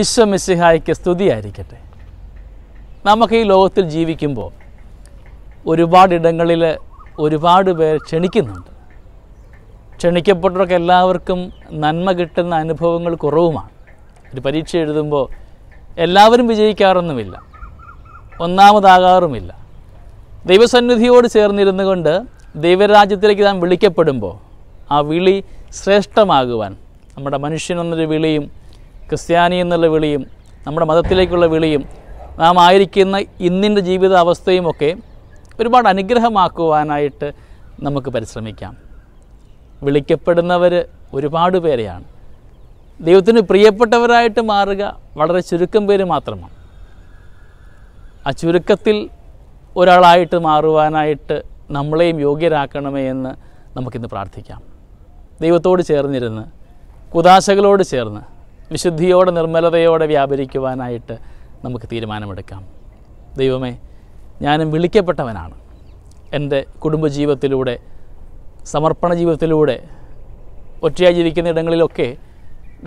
ഈശ്വമിസിഹായ്ക്ക് സ്തുതിയായിരിക്കട്ടെ നമുക്ക് ഈ ലോകത്തിൽ ജീവിക്കുമ്പോൾ ഒരുപാടിടങ്ങളിൽ ഒരുപാട് പേർ ക്ഷണിക്കുന്നുണ്ട് ക്ഷണിക്കപ്പെട്ടവർക്ക് എല്ലാവർക്കും നന്മ കിട്ടുന്ന അനുഭവങ്ങൾ കുറവുമാണ് ഒരു പരീക്ഷ എഴുതുമ്പോൾ എല്ലാവരും വിജയിക്കാറൊന്നുമില്ല ഒന്നാമതാകാറുമില്ല ദൈവസന്നിധിയോട് ചേർന്നിരുന്നു കൊണ്ട് ദൈവരാജ്യത്തിലേക്ക് നാം വിളിക്കപ്പെടുമ്പോൾ ആ വിളി ശ്രേഷ്ഠമാകുവാൻ നമ്മുടെ മനുഷ്യനെന്നൊരു വിളിയും ക്രിസ്ത്യാനി എന്നുള്ള വിളിയും നമ്മുടെ മതത്തിലേക്കുള്ള വിളിയും നാം ആയിരിക്കുന്ന ഇന്നിൻ്റെ ജീവിത അവസ്ഥയുമൊക്കെ ഒരുപാട് അനുഗ്രഹമാക്കുവാനായിട്ട് നമുക്ക് പരിശ്രമിക്കാം വിളിക്കപ്പെടുന്നവർ ഒരുപാട് പേരെയാണ് ദൈവത്തിന് പ്രിയപ്പെട്ടവരായിട്ട് മാറുക വളരെ ചുരുക്കം പേര് മാത്രമാണ് ആ ചുരുക്കത്തിൽ ഒരാളായിട്ട് മാറുവാനായിട്ട് നമ്മളെയും യോഗ്യരാക്കണമേ എന്ന് നമുക്കിന്ന് പ്രാർത്ഥിക്കാം ദൈവത്തോട് ചേർന്നിരുന്ന് കുദാശകളോട് ചേർന്ന് വിശുദ്ധിയോടെ നിർമ്മലതയോടെ വ്യാപരിക്കുവാനായിട്ട് നമുക്ക് തീരുമാനമെടുക്കാം ദൈവമേ ഞാനും വിളിക്കപ്പെട്ടവനാണ് എൻ്റെ കുടുംബജീവിതത്തിലൂടെ സമർപ്പണ ജീവിതത്തിലൂടെ ഒറ്റയായി ജീവിക്കുന്ന ഇടങ്ങളിലൊക്കെ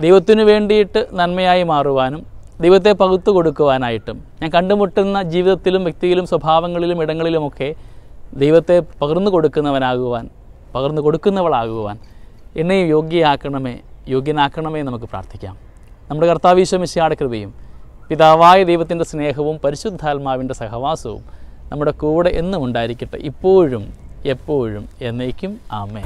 ദൈവത്തിനു വേണ്ടിയിട്ട് നന്മയായി മാറുവാനും ദൈവത്തെ പകുത്തു കൊടുക്കുവാനായിട്ടും ഞാൻ കണ്ടുമുട്ടുന്ന ജീവിതത്തിലും വ്യക്തിയിലും സ്വഭാവങ്ങളിലും ഇടങ്ങളിലുമൊക്കെ ദൈവത്തെ പകർന്നു കൊടുക്കുന്നവനാകുവാൻ പകർന്നു കൊടുക്കുന്നവളാകുവാൻ എന്നെ യോഗ്യയാക്കണമേ യോഗ്യനാക്കണമേ നമുക്ക് പ്രാർത്ഥിക്കാം നമ്മുടെ കർത്താവീശ്വമിശിയാട് കൃപയും പിതാവായ ദൈവത്തിൻ്റെ സ്നേഹവും പരിശുദ്ധാത്മാവിൻ്റെ സഹവാസവും നമ്മുടെ കൂടെ എന്നും ഉണ്ടായിരിക്കട്ടെ ഇപ്പോഴും എപ്പോഴും എന്നേക്കും ആമേ